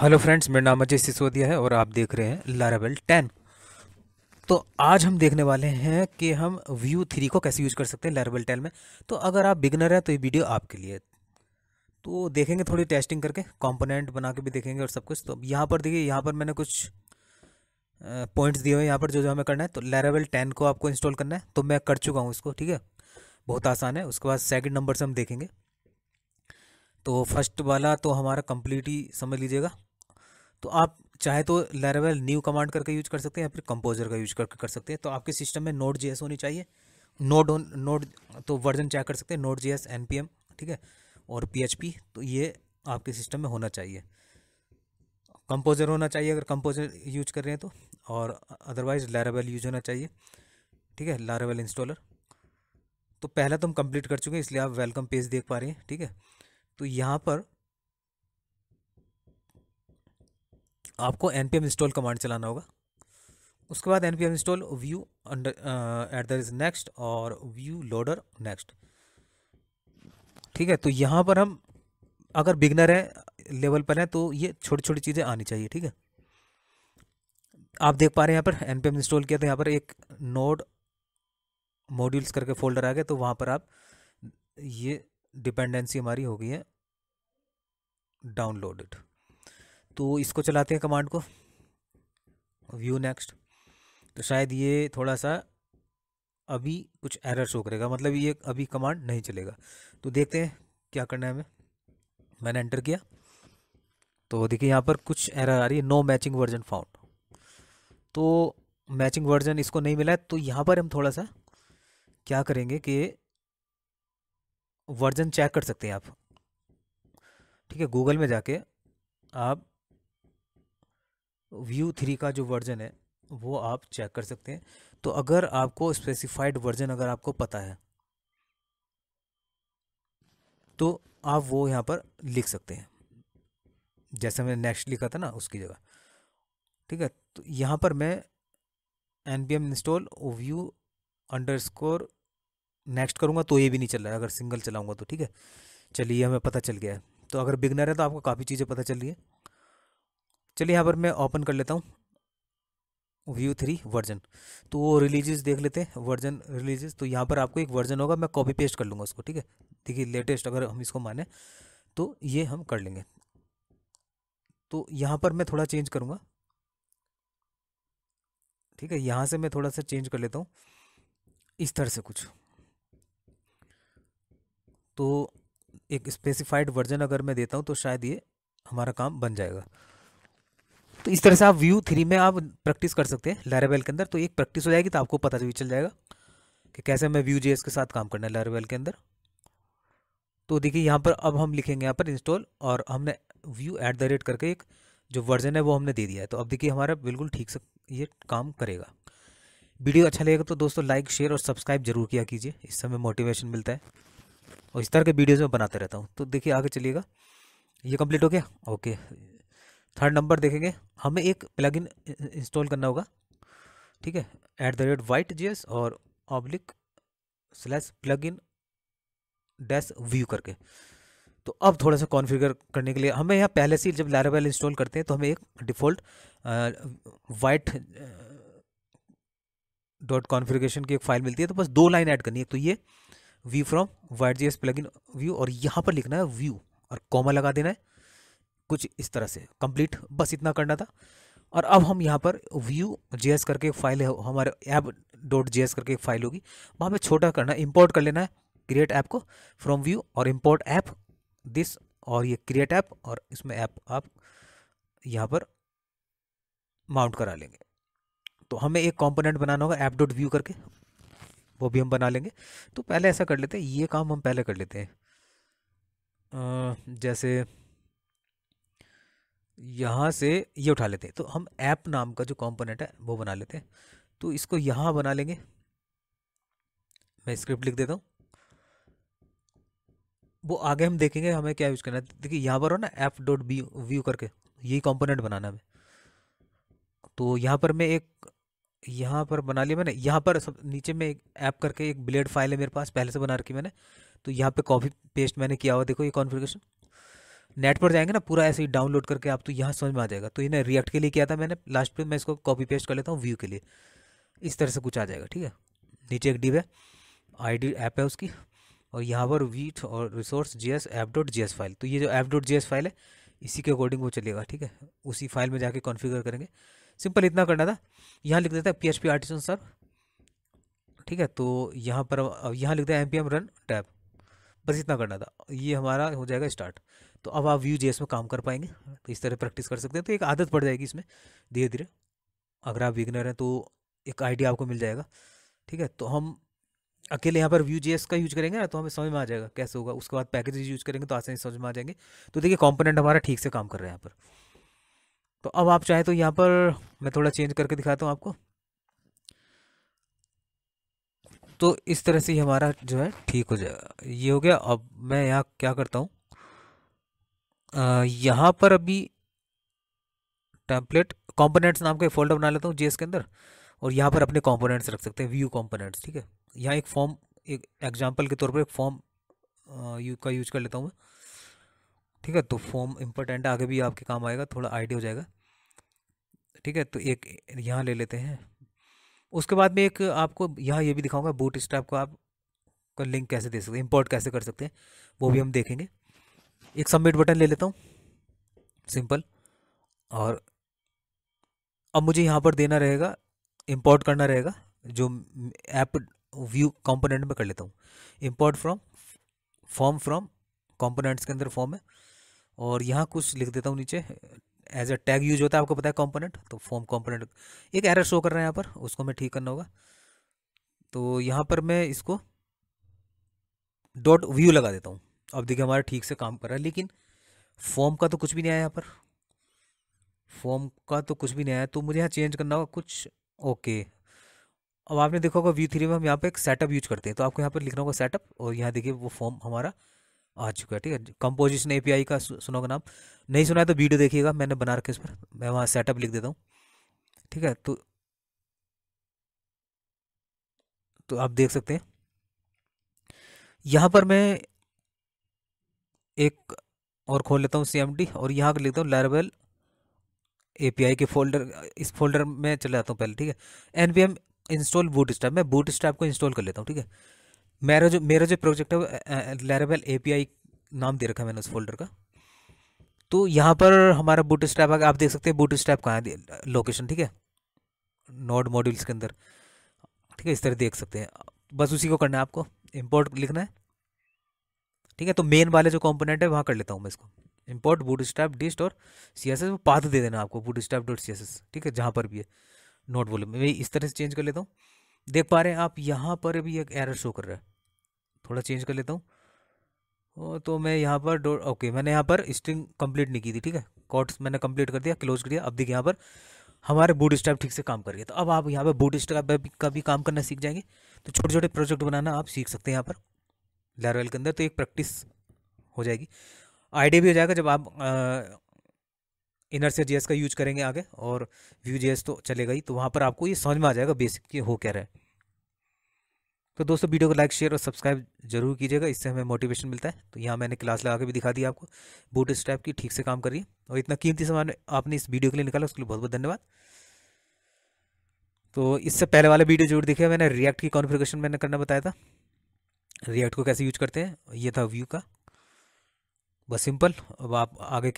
hello friends मेरा नाम अजय सिसोदिया है और आप देख रहे हैं लारावेल टेन तो आज हम देखने वाले हैं कि हम व्यू थ्री को कैसे यूज़ कर सकते हैं लारावेल टेन में तो अगर आप बिगनर हैं तो ये वीडियो आपके लिए तो देखेंगे थोड़ी टेस्टिंग करके कंपोनेंट बना के भी देखेंगे और सब कुछ तो यहाँ पर देखिए यहाँ पर मैंने कुछ पॉइंट्स दिए हुए यहाँ पर जो जो हमें करना है तो लेरावेल टेन को आपको इंस्टॉल करना है तो मैं कर चुका हूँ इसको ठीक है बहुत आसान है उसके बाद सेकेंड नंबर से हम देखेंगे तो फर्स्ट वाला तो हमारा कम्प्लीट ही समझ लीजिएगा तो आप चाहे तो लैरावेल न्यू कमांड करके यूज कर सकते हैं या फिर कंपोजर का यूज करके कर सकते हैं तो आपके सिस्टम में नोट जी होनी चाहिए नोट नोट तो वर्जन चेक कर सकते हैं नोट जी एस ठीक है और पी तो ये आपके सिस्टम में होना चाहिए कंपोजर होना चाहिए अगर कंपोजर यूज कर रहे हैं तो और अदरवाइज लारावेल यूज होना चाहिए ठीक है लारावेल इंस्टॉलर तो पहला तो हम कंप्लीट कर चुके हैं इसलिए आप वेलकम पेज देख पा रहे हैं ठीक है तो यहाँ पर आपको N P M install command चलाना होगा उसके बाद N P M install Vue under at the is next और व्यू लोडर नेक्स्ट ठीक है तो यहाँ पर हम अगर बिगनर हैं लेवल पर हैं तो ये छोटी छोटी चीज़ें आनी चाहिए ठीक है आप देख पा रहे हैं यहाँ पर एन पी एम इंस्टॉल किया तो यहाँ पर एक नोड मॉड्यूल्स करके फोल्डर आ गया तो वहाँ पर आप ये डिपेंडेंसी हमारी हो गई है डाउनलोडेड तो इसको चलाते हैं कमांड को व्यू नेक्स्ट तो शायद ये थोड़ा सा अभी कुछ एरर शो करेगा मतलब ये अभी कमांड नहीं चलेगा तो देखते हैं क्या करना है हमें मैंने एंटर किया तो देखिए यहाँ पर कुछ एरर आ रही है नो मैचिंग वर्जन फाउंड तो मैचिंग वर्जन इसको नहीं मिला है तो यहाँ पर हम थोड़ा सा क्या करेंगे कि वर्जन चेक कर सकते हैं आप ठीक है गूगल में जाके आप व्यू थ्री का जो वर्जन है वो आप चेक कर सकते हैं तो अगर आपको स्पेसिफाइड वर्जन अगर आपको पता है तो आप वो यहाँ पर लिख सकते हैं जैसे मैंने नेक्स्ट लिखा था ना उसकी जगह ठीक है तो यहाँ पर मैं N B M install Vue underscore next करूँगा तो ये भी नहीं चल रहा है अगर सिंगल चलाऊँगा तो ठीक है चलिए हमें पता चल गया है तो अगर बिगनर है तो आपको काफ़ी चीज़ें पता चल रही है चलिए यहाँ पर मैं ओपन कर लेता हूँ व्यू थ्री वर्जन तो वो रिलीजेस देख लेते हैं वर्जन रिलीजेस तो यहाँ पर आपको एक वर्जन होगा मैं कॉपी पेस्ट कर लूँगा उसको ठीक है देखिए लेटेस्ट अगर हम इसको माने तो ये हम कर लेंगे तो यहाँ पर मैं थोड़ा चेंज करूँगा ठीक है यहाँ से मैं थोड़ा सा चेंज कर लेता हूँ इस तरह से कुछ तो एक स्पेसिफाइड वर्जन अगर मैं देता हूँ तो शायद ये हमारा काम बन जाएगा तो इस तरह से आप व्यू थ्री में आप प्रैक्टिस कर सकते हैं लारावेल के अंदर तो एक प्रैक्टिस हो जाएगी तो आपको पता भी चल जाएगा कि कैसे हमें व्यू जेएस के साथ काम करना है लारावेल के अंदर तो देखिए यहाँ पर अब हम लिखेंगे यहाँ पर इंस्टॉल और हमने व्यू एट द रेट करके एक जो वर्जन है वो हमने दे दिया है तो अब देखिए हमारा बिल्कुल ठीक से ये काम करेगा वीडियो अच्छा लगेगा तो दोस्तों लाइक शेयर और सब्सक्राइब जरूर किया कीजिए इस समय मोटिवेशन मिलता है और इस तरह के वीडियोज़ में बनाते रहता हूँ तो देखिए आगे चलिएगा ये कम्प्लीट हो गया ओके थर्ड नंबर देखेंगे हमें एक प्लगइन इंस्टॉल करना होगा ठीक है at the rate Vite J और oblique slash plugin dash Vue करके तो अब थोड़ा सा कॉन्फ़िगर करने के लिए हमें यहाँ पहले से जब लारावेल इंस्टॉल करते हैं तो हमें एक डिफ़ॉल्ट वाइट डॉट कॉन्फ़िगरेशन की एक फ़ाइल मिलती है तो बस दो लाइन ऐड करनी है तो ये Vue from Vite J S plugin Vue और यहाँ पर लिखना है व्यू और कॉमा लगा देना है कुछ इस तरह से कंप्लीट बस इतना करना था और अब हम यहाँ पर व्यू जे करके फाइल है हमारे ऐप डॉट जे करके फाइल होगी वहाँ पर छोटा करना है इम्पोर्ट कर लेना है क्रिएट ऐप को फ्रॉम व्यू और इम्पोर्ट ऐप दिस और ये क्रिएट ऐप और इसमें ऐप आप यहाँ पर माउंट करा लेंगे तो हमें एक कंपोनेंट बनाना होगा ऐप डॉट व्यू करके वो भी हम बना लेंगे तो पहले ऐसा कर लेते हैं ये काम हम पहले कर लेते हैं जैसे यहाँ से ये उठा लेते हैं तो हम ऐप नाम का जो कॉम्पोनेंट है वो बना लेते हैं तो इसको यहाँ बना लेंगे मैं स्क्रिप्ट लिख देता हूँ वो आगे हम देखेंगे हमें क्या यूज़ करना है देखिए यहाँ पर हो ना ऐप डॉट बी व्यू करके यही कंपोनेंट बनाना हमें तो यहाँ पर मैं एक यहाँ पर बना लिया मैंने यहाँ पर सब नीचे में एक ऐप करके एक ब्लेड फाइल है मेरे पास पहले से बना रखी मैंने तो यहाँ पे कॉपी पेस्ट मैंने किया हुआ देखो ये कॉन्फ़िगरेशन नेट पर जाएंगे ना पूरा ऐसे ही डाउनलोड करके आप तो यहाँ समझ में आ जाएगा तो ये रिएक्ट के लिए किया था मैंने लास्ट पे मैं इसको कॉपी पेस्ट कर लेता हूँ व्यू के लिए इस तरह से कुछ आ जाएगा ठीक है नीचे एक डिव है आईडी ऐप है उसकी और यहाँ पर वीट और resource J S app dot J S file तो ये जो app dot J S file है इसी के अकॉर्डिंग वो चलेगा ठीक है उसी फाइल में जाके कॉन्फ़िगर करेंगे सिंपल इतना करना था यहाँ लिख देता है P H P artisan serve ठीक है तो यहाँ पर यहाँ लिख दिया M P M run tab बस इतना करना था ये हमारा हो जाएगा स्टार्ट तो अब आप व्यू जेएस में काम कर पाएंगे तो इस तरह प्रैक्टिस कर सकते हैं तो एक आदत पड़ जाएगी इसमें धीरे धीरे अगर आप विगनर हैं तो एक आइडिया आपको मिल जाएगा ठीक है तो हम अकेले यहाँ पर व्यू जेएस का यूज करेंगे ना तो हमें समझ में आ जाएगा कैसे होगा उसके बाद पैकेज यूज करेंगे तो आसानी समझ में आ जाएंगे तो देखिए कॉम्पोनेंट हमारा ठीक से काम कर रहा है यहाँ पर तो अब आप चाहें तो यहाँ पर मैं थोड़ा चेंज करके दिखाता हूँ आपको तो इस तरह से ही हमारा जो है ठीक हो जाएगा ये हो गया अब मैं यहाँ क्या करता हूँ यहाँ पर अभी टेम्पलेट कंपोनेंट्स नाम का फोल्डर बना लेता हूँ जेएस के अंदर और यहाँ पर अपने कंपोनेंट्स रख सकते हैं व्यू कंपोनेंट्स ठीक है यहाँ एक फॉर्म एक एग्जांपल के तौर पर एक फॉर्म यू का यूज कर लेता हूँ मैं ठीक है तो फॉर्म इंपॉर्टेंट आगे भी आपके काम आएगा थोड़ा आइडिया हो जाएगा ठीक है तो एक यहाँ ले लेते हैं उसके बाद में एक आपको यहाँ ये भी दिखाऊंगा बूट स्ट्रैप को आप का लिंक कैसे दे सकते हैं इंपोर्ट कैसे कर सकते हैं वो भी हम देखेंगे एक सबमिट बटन ले लेता हूँ सिंपल और अब मुझे यहाँ पर देना रहेगा इंपोर्ट करना रहेगा जो ऐप व्यू कंपोनेंट में कर लेता हूँ import from form from components के अंदर फॉर्म है और यहाँ कुछ लिख देता हूँ नीचे एज ए टैग यूज होता है आपको पता है कॉम्पोनेंट तो फॉर्म कॉम्पोनेंट एक एरर शो कर रहा है यहाँ पर उसको हमें ठीक करना होगा तो यहाँ पर मैं इसको डॉट व्यू लगा देता हूँ अब देखिए हमारा ठीक से काम कर रहा है लेकिन फॉर्म का तो कुछ भी नहीं आया यहाँ पर फॉर्म का तो कुछ भी नहीं आया तो मुझे यहाँ चेंज करना होगा कुछ ओके अब आपने देखा होगा व्यू थ्री में हम यहाँ पर एक सेटअप यूज करते हैं तो आपको यहाँ पर लिखना होगा सेटअप और यहाँ देखिए वो फॉर्म हमारा आ चुका है ठीक है कंपोजिशन एपीआई का सुनोगे नाम नहीं सुना है तो वीडियो देखिएगा मैंने बना रखे इस पर मैं वहाँ सेटअप लिख देता हूँ ठीक है तो तो आप देख सकते हैं यहाँ पर मैं एक और खोल लेता हूँ सी और यहाँ पर लिखता हूँ लारवेल एपीआई के फोल्डर इस फोल्डर में चले जाता हूँ पहले ठीक है N P M install bootstrap मैं बूट स्टैप को इंस्टॉल कर लेता हूँ ठीक है मेरा जो मेरा जो प्रोजेक्ट है वो लेरेबल ए नाम दे रखा है मैंने उस फोल्डर का तो यहाँ पर हमारा बूट स्टैप आप देख सकते हैं बूट स्टैप कहाँ लोकेशन ठीक है नोड मॉड्यूल्स के अंदर ठीक है इस तरह देख सकते हैं बस उसी को करना है आपको इम्पोर्ट लिखना है ठीक है तो मेन वाले जो कॉम्पोनेंट है वहाँ कर लेता हूँ मैं इसको इम्पोर्ट बूट स्टैप डिस्ट और सी एस एस वो पाथ दे देना आपको bootstrap dot C S S ठीक है जहाँ पर भी है नोट वॉल्यूम मैं इस तरह से चेंज कर लेता हूँ देख पा रहे हैं आप यहाँ पर भी एक एरर शो कर रहा है थोड़ा चेंज कर लेता हूँ तो मैं यहाँ पर डो ओके मैंने यहाँ पर स्ट्रिंग कंप्लीट नहीं की थी ठीक है कॉट्स मैंने कंप्लीट कर दिया क्लोज कर दिया अब देखिए यहाँ पर हमारे बूट स्टैप ठीक से काम कर गया तो अब आप यहाँ पर बूट स्टैप का भी काम करना सीख जाएंगे तो छोटे छोटे प्रोजेक्ट बनाना आप सीख सकते हैं यहाँ पर लारवेल के अंदर तो एक प्रैक्टिस हो जाएगी आइडिया भी हो जाएगा जब आप इनर से जेएस का यूज करेंगे आगे और व्यू जेएस तो चलेगा ही तो वहाँ पर आपको ये समझ में आ जाएगा बेसिक कि हो क्या रहा है तो दोस्तों वीडियो को लाइक शेयर और सब्सक्राइब जरूर कीजिएगा इससे हमें मोटिवेशन मिलता है तो यहाँ मैंने क्लास लगा के भी दिखा दी आपको बूट स्टैप की ठीक से काम करिए और इतना कीमती सामान आपने इस वीडियो के लिए निकाला उसके लिए बहुत बहुत धन्यवाद तो इससे पहले वाले वीडियो जरूर देखिए मैंने रिएक्ट की कॉन्फ़िगरेशन मैंने करना बताया था रिएक्ट को कैसे यूज करते हैं ये था व्यू का बस सिंपल अब आप आगे